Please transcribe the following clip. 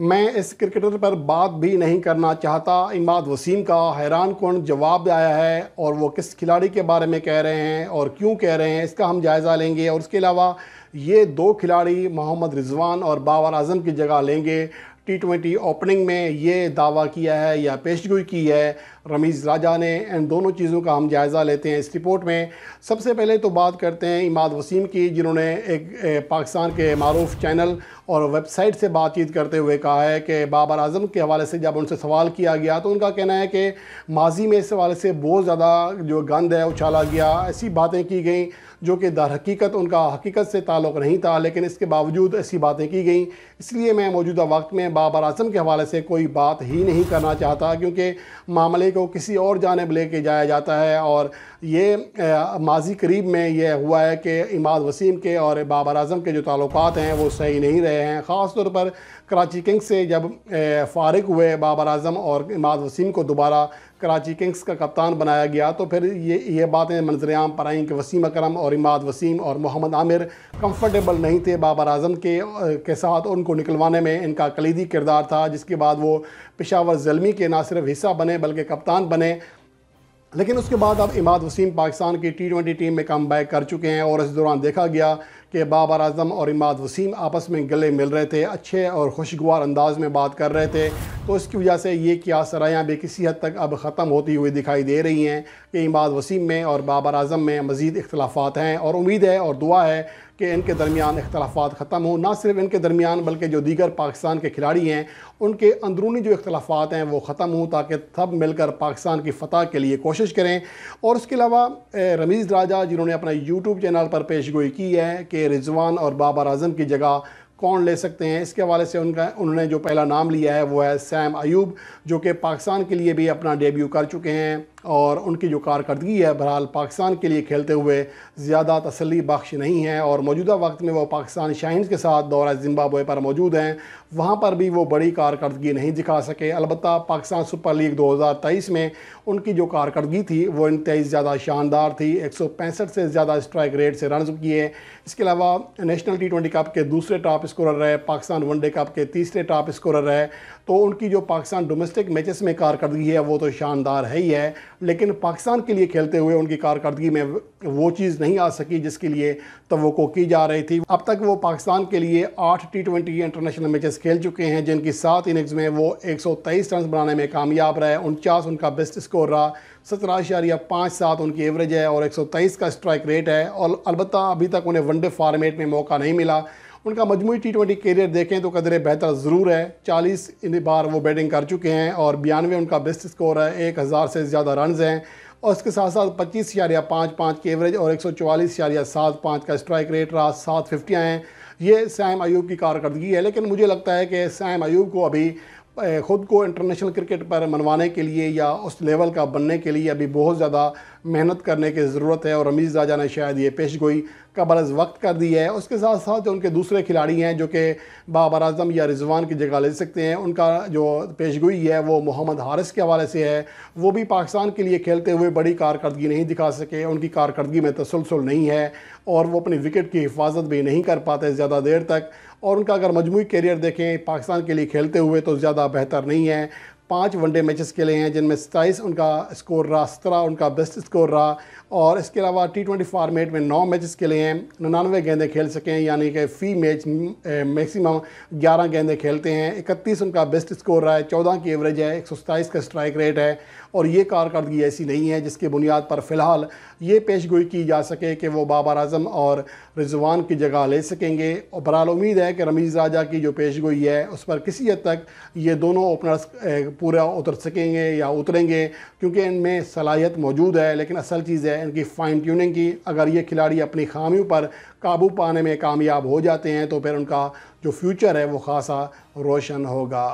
मैं इस क्रिकेटर पर बात भी नहीं करना चाहता इमाद वसीम का हैरान कौन जवाब आया है और वो किस खिलाड़ी के बारे में कह रहे हैं और क्यों कह रहे हैं इसका हम जायज़ा लेंगे और उसके अलावा ये दो खिलाड़ी मोहम्मद रिजवान और बाबर आजम की जगह लेंगे टी ट्वेंटी ओपनिंग में ये दावा किया है या पेशगोई की है रमीज़ राजा ने इन दोनों चीज़ों का हम जायज़ा लेते हैं इस रिपोर्ट में सबसे पहले तो बात करते हैं इमाद वसीम की जिन्होंने एक पाकिस्तान के मरूफ चैनल और वेबसाइट से बातचीत करते हुए कहा है कि बाबर आजम के हवाले से जब उनसे सवाल किया गया तो उनका कहना है कि माजी में इस हवाले से बहुत ज़्यादा जो गंद है उछाला गया ऐसी बातें की गई जो कि दर हकीकत उनका हकीकत से ताल्लुक़ नहीं था लेकिन इसके बावजूद ऐसी बातें की गई इसलिए मैं मौजूदा वक्त में बाबर आजम के हवाले से कोई बात ही नहीं करना चाहता क्योंकि मामले को किसी और जानब ले के जाया जाता है और ये माजी करीब में यह हुआ है कि इमाद वसीम के और बाबर आजम के जो ताल्लुक हैं वो सही नहीं रहे हैं ख़ास तौर पर कराची किंग से जब फारग हुए बाबर आजम और इमाद वसीम को दोबारा कराची किंग्स का कप्तान बनाया गया तो फिर ये ये बातें मंजरेआम पर आईं कि वसीम अकरम और इमाद वसीम और मोहम्मद आमिर कंफर्टेबल नहीं थे बाबर आजम के के साथ उनको निकलवाने में इनका कलीदी किरदार था जिसके बाद वो पेशावर जलमी के ना सिर्फ हिस्सा बने बल्कि कप्तान बने लेकिन उसके बाद अब इमाद वसीम पाकिस्तान की टी ट्वेंटी टीम में कम बैक कर चुके हैं और इस दौरान देखा गया कि बाबर आजम और इमाद वसीम आपस में गले मिल रहे थे अच्छे और खुशगवार अंदाज में बात कर रहे थे तो इसकी वजह से ये क्या सरायाँ भी किसी हद तक अब ख़त्म होती हुई दिखाई दे रही हैं कि इमाद वसीम में और बाबर आजम में मज़ीद इख्लाफा हैं और उम्मीद है और दुआ है कि इनके दरमियान इख्तलाफात ख़त्म हों ना सिर्फ इनके दरमियान बल्कि जो दीगर पाकिस्तान के खिलाड़ी हैं उनके अंदरूनी जो अख्तलाफा हैं वो ख़त्म हों ताकि सब मिलकर पाकिस्तान की फतह के लिए कोशिश करें और उसके अलावा रमीज़ राजा जिन्होंने अपना यूट्यूब चैनल पर पेश गोई की है कि रिजवान और बाबर आजम की जगह कौन ले सकते हैं इसके हवाले से उनका उन्होंने जो पहला नाम लिया है वो है सैम अयूब जो कि पाकिस्तान के लिए भी अपना डेब्यू कर चुके हैं और उनकी जो कारकर्दगी है बहरहाल पाकिस्तान के लिए खेलते हुए ज़्यादा तसली बख्श नहीं है और मौजूदा वक्त में वो पाकिस्तान शाइन्स के साथ दौरा जिम्बाब्वे पर मौजूद हैं वहाँ पर भी वो बड़ी कारकर्दगी नहीं दिखा सके अलबत् पाकिस्तान सुपर लीग दो हज़ार तेईस में उनकी जो कारकर्दगी थी वो इंतई ज़्यादा शानदार थी एक सौ पैंसठ से ज़्यादा स्ट्राइक रेट से रन किए इसके अलावा नेशनल टी ट्वेंटी कप के दूसरे टॉप स्कोरर रहे पाकिस्तान वनडे कप के तीसरे टॉप स्कोरर रहे तो उनकी जो पाकिस्तान डोमेस्टिक मैचेस में कारकर्दगी है वो तो शानदार है ही है लेकिन पाकिस्तान के लिए खेलते हुए उनकी कारकर्दगी में वो चीज़ नहीं आ सकी जिसके लिए तो की जा रही थी अब तक वो पाकिस्तान के लिए आठ टी ट्वेंटी इंटरनेशनल मैचेस खेल चुके हैं जिनकी सात इनिंग्स में वो एक सौ तेईस रन बनाने में कामयाब रहे उनचास उनका बेस्ट स्कोर रहा सत्रह अशारिया पाँच सात उनकी एवरेज है और एक सौ तेईस का स्ट्राइक रेट है और अलबत्त अभी तक उन्हें वनडे फार्मेट में मौका नहीं मिला उनका मजमू टी ट्वेंटी कैरियर देखें तो कदरे बेहतर ज़रूर है चालीस बार वो बैटिंग कर चुके हैं और बयानवे उनका बेस्ट स्कोर है एक हज़ार से ज़्यादा रनज हैं और इसके साथ साथ पच्चीस या पाँच पाँच की एवरेज और एक सौ चवालीस या सात पाँच का स्ट्राइक रेट रहा सात फिफ्टियाँ हैं ये सैम अयूब की कारकर्दगी है लेकिन मुझे लगता है कि सैम अयूब को अभी ख़ुद को इंटरनेशनल क्रिकेट पर मनवाने के लिए या उस लेवल का बनने के लिए अभी बहुत ज़्यादा मेहनत करने की ज़रूरत है और रमीज़ राजा ने शायद ये पेश गोई का बरस वक्त कर दी है उसके साथ साथ जो उनके दूसरे खिलाड़ी हैं जो कि बाबर अजम या रिजवान की जगह ले सकते हैं उनका जो पेश गोई है वो मोहम्मद हारिस के हवाले से है वो भी पाकिस्तान के लिए खेलते हुए बड़ी कारकर्दगी नहीं दिखा सके उनकी कारकर्दगी में तसलसल नहीं है और वो अपनी विकेट की हिफाजत भी नहीं कर पाते ज़्यादा देर तक और उनका अगर मजमू कैरियर देखें पाकिस्तान के लिए खेलते हुए तो ज़्यादा बेहतर नहीं है पाँच वनडे मैचेस खेले हैं जिनमें सताईस उनका स्कोर रहा सत्रह उनका बेस्ट स्कोर रहा और इसके अलावा टी ट्वेंटी फार्मेट में नौ मैचेस खेले हैं निन्यानवे गेंदें खेल सकें यानी कि फ़ी मैच मैक्सिमम ग्यारह गेंदें खेलते हैं इकतीस उनका बेस्ट स्कोर रहा है चौदह की एवरेज है एक का स्ट्राइक रेट है और ये कारकर्दगी ऐसी नहीं है जिसकी बुनियाद पर फ़िलहाल ये पेश गोई की जा सके कि वो बाबर अजम और रिजवान की जगह ले सकेंगे और बहरहाल उम्मीद है कि रमीज़ राजा की जो पेश गोई है उस पर किसी हद तक ये दोनों ओपनर्स पूरा उतर सकेंगे या उतरेंगे क्योंकि इनमें सलाहियत मौजूद है लेकिन असल चीज़ है इनकी फ़ाइन ट्यूनिंग की अगर ये खिलाड़ी अपनी खामियों पर काबू पाने में कामयाब हो जाते हैं तो फिर उनका जो फ्यूचर है वो खासा रोशन होगा